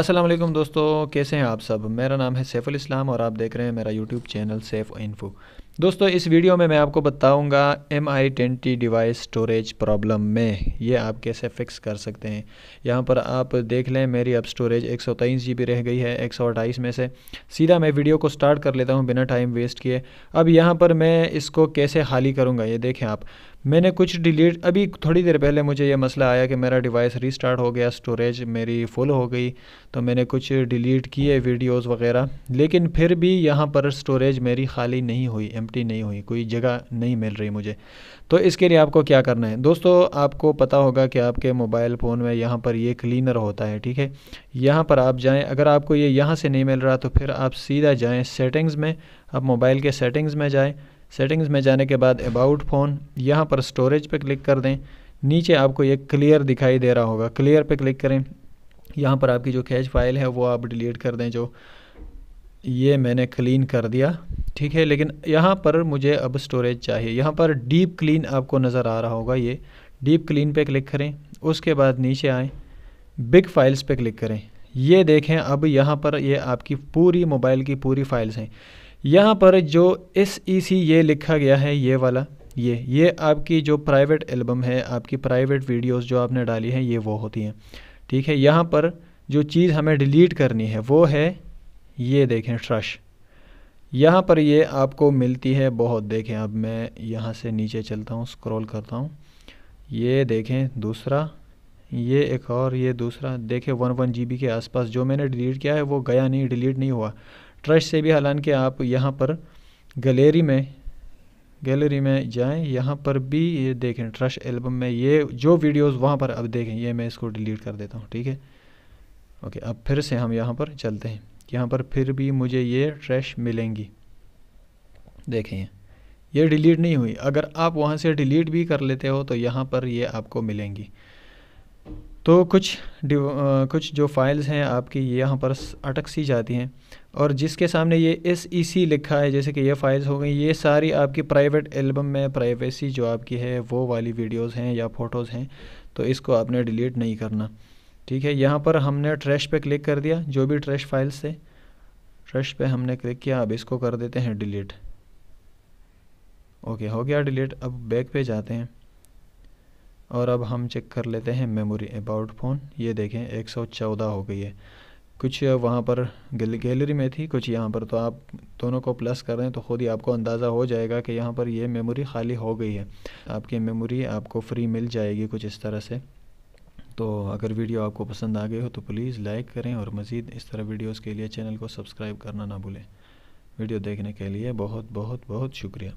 असलम दोस्तों कैसे हैं आप सब मेरा नाम है सैफुल इस्लाम और आप देख रहे हैं मेरा यूट्यूब चैनल सैफ इन्फो दोस्तों इस वीडियो में मैं आपको बताऊंगा M I twenty device storage problem में ये आप कैसे फिक्स कर सकते हैं यहाँ पर आप देख लें मेरी अब स्टोरेज एक सौ तेईस जी बी रह गई है एक सौ अट्ठाईस में से सीधा मैं वीडियो को स्टार्ट कर लेता हूँ बिना टाइम वेस्ट किए अब यहाँ पर मैं इसको कैसे खाली करूँगा ये देखें आप मैंने कुछ डिलीट अभी थोड़ी देर पहले मुझे ये मसला आया कि मेरा डिवाइस रीस्टार्ट हो गया स्टोरेज मेरी फुल हो गई तो मैंने कुछ डिलीट किए वीडियोज़ वगैरह लेकिन फिर भी यहाँ पर स्टोरेज मेरी खाली नहीं हुई एम्प्टी नहीं हुई कोई जगह नहीं मिल रही मुझे तो इसके लिए आपको क्या करना है दोस्तों आपको पता होगा कि आपके मोबाइल फ़ोन में यहाँ पर ये क्लीनर होता है ठीक है यहाँ पर आप जाएँ अगर आपको ये यहाँ से नहीं मिल रहा तो फिर आप सीधा जाएँ सेटिंग्स में आप मोबाइल के सेटिंग्स में जाएँ सेटिंग्स में जाने के बाद अबाउट फ़ोन यहाँ पर स्टोरेज पर क्लिक कर दें नीचे आपको ये क्लियर दिखाई दे रहा होगा क्लियर पर क्लिक करें यहाँ पर आपकी जो कैच फाइल है वो आप डिलीट कर दें जो ये मैंने क्लीन कर दिया ठीक है लेकिन यहाँ पर मुझे अब स्टोरेज चाहिए यहाँ पर डीप क्लीन आपको नज़र आ रहा होगा ये डीप क्लीन पे क्लिक करें उसके बाद नीचे आएँ बिग फाइल्स पे क्लिक करें ये देखें अब यहाँ पर ये आपकी पूरी मोबाइल की पूरी फाइल्स हैं यहाँ पर जो एस ई सी ये लिखा गया है ये वाला ये ये आपकी जो प्राइवेट एल्बम है आपकी प्राइवेट वीडियोज़ जो आपने डाली हैं ये वो होती हैं ठीक है यहाँ पर जो चीज़ हमें डिलीट करनी है वो है ये देखें ट्रश यहाँ पर ये आपको मिलती है बहुत देखें अब मैं यहाँ से नीचे चलता हूँ स्क्रॉल करता हूँ ये देखें दूसरा ये एक और ये दूसरा देखें वन वन जी के आसपास जो मैंने डिलीट किया है वो गया नहीं डिलीट नहीं हुआ ट्रश से भी हालांकि आप यहाँ पर गलेरी में गैलरी में जाएं यहाँ पर भी ये देखें ट्रश एल्बम में ये जो वीडियोस वहाँ पर अब देखें ये मैं इसको डिलीट कर देता हूँ ठीक है ओके अब फिर से हम यहाँ पर चलते हैं यहाँ पर फिर भी मुझे ये ट्रैश मिलेंगी देखें ये डिलीट नहीं हुई अगर आप वहाँ से डिलीट भी कर लेते हो तो यहाँ पर ये आपको मिलेंगी तो कुछ आ, कुछ जो फाइल्स हैं आपकी यहाँ पर अटक सी जाती हैं और जिसके सामने ये एस ई सी लिखा है जैसे कि ये फाइल्स हो गई ये सारी आपकी प्राइवेट एल्बम में प्राइवेसी जो आपकी है वो वाली वीडियोस हैं या फ़ोटोज़ हैं तो इसको आपने डिलीट नहीं करना ठीक है यहाँ पर हमने ट्रैश पे क्लिक कर दिया जो भी ट्रैश फाइल्स थे ट्रैश पे हमने क्लिक किया अब इसको कर देते हैं डिलीट ओके हो गया डिलीट अब बैक पे जाते हैं और अब हम चेक कर लेते हैं मेमोरी अबाउट फ़ोन ये देखें 114 हो गई है कुछ वहाँ पर गैलरी में थी कुछ यहाँ पर तो आप दोनों को प्लस कर दें तो ख़ुद ही आपको अंदाज़ा हो जाएगा कि यहाँ पर ये मेमोरी खाली हो गई है आपकी मेमोरी आपको फ्री मिल जाएगी कुछ इस तरह से तो अगर वीडियो आपको पसंद आ गई हो तो प्लीज़ लाइक करें और मज़ीद इस तरह वीडियोस के लिए चैनल को सब्सक्राइब करना ना भूलें वीडियो देखने के लिए बहुत बहुत बहुत शुक्रिया